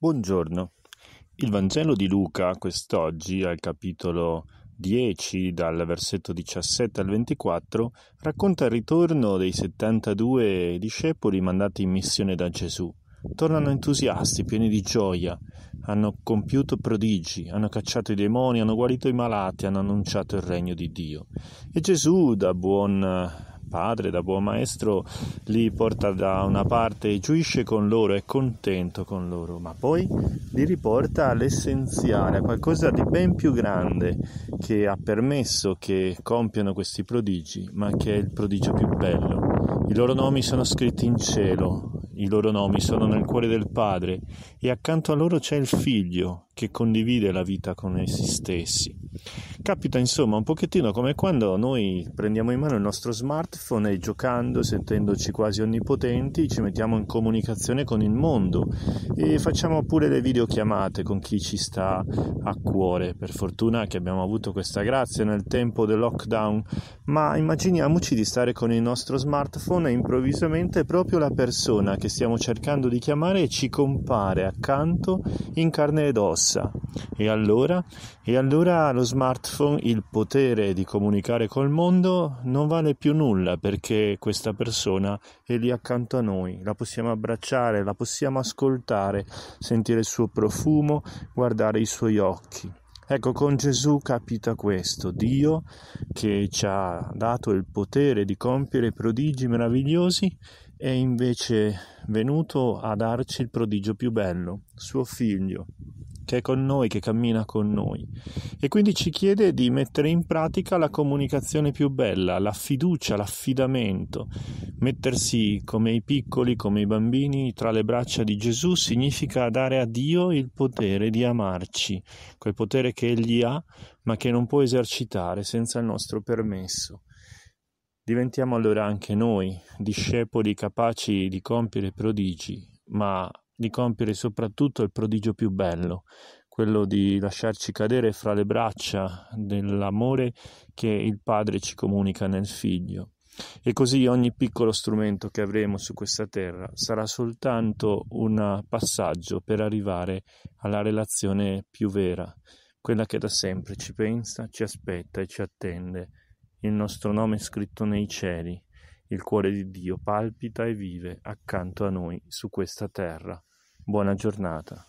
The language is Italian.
Buongiorno. Il Vangelo di Luca quest'oggi, al capitolo 10, dal versetto 17 al 24, racconta il ritorno dei 72 discepoli mandati in missione da Gesù. Tornano entusiasti, pieni di gioia, hanno compiuto prodigi, hanno cacciato i demoni, hanno guarito i malati, hanno annunciato il regno di Dio. E Gesù, da buon padre, da buon maestro, li porta da una parte e giuisce con loro, è contento con loro, ma poi li riporta all'essenziale, a qualcosa di ben più grande che ha permesso che compiano questi prodigi, ma che è il prodigio più bello. I loro nomi sono scritti in cielo, i loro nomi sono nel cuore del padre e accanto a loro c'è il figlio che condivide la vita con essi stessi. Capita insomma un pochettino come quando noi prendiamo in mano il nostro smartphone e giocando, sentendoci quasi onnipotenti, ci mettiamo in comunicazione con il mondo e facciamo pure le videochiamate con chi ci sta a cuore. Per fortuna che abbiamo avuto questa grazia nel tempo del lockdown, ma immaginiamoci di stare con il nostro smartphone e improvvisamente proprio la persona che stiamo cercando di chiamare ci compare accanto in carne ed ossa. E allora? E allora lo smartphone il potere di comunicare col mondo non vale più nulla perché questa persona è lì accanto a noi, la possiamo abbracciare, la possiamo ascoltare, sentire il suo profumo, guardare i suoi occhi. Ecco, con Gesù capita questo, Dio che ci ha dato il potere di compiere prodigi meravigliosi è invece venuto a darci il prodigio più bello, suo figlio che è con noi, che cammina con noi. E quindi ci chiede di mettere in pratica la comunicazione più bella, la fiducia, l'affidamento. Mettersi come i piccoli, come i bambini, tra le braccia di Gesù significa dare a Dio il potere di amarci, quel potere che Egli ha, ma che non può esercitare senza il nostro permesso. Diventiamo allora anche noi discepoli capaci di compiere prodigi, ma di compiere soprattutto il prodigio più bello, quello di lasciarci cadere fra le braccia dell'amore che il Padre ci comunica nel Figlio. E così ogni piccolo strumento che avremo su questa terra sarà soltanto un passaggio per arrivare alla relazione più vera, quella che da sempre ci pensa, ci aspetta e ci attende. Il nostro nome è scritto nei cieli, il cuore di Dio palpita e vive accanto a noi su questa terra. Buona giornata.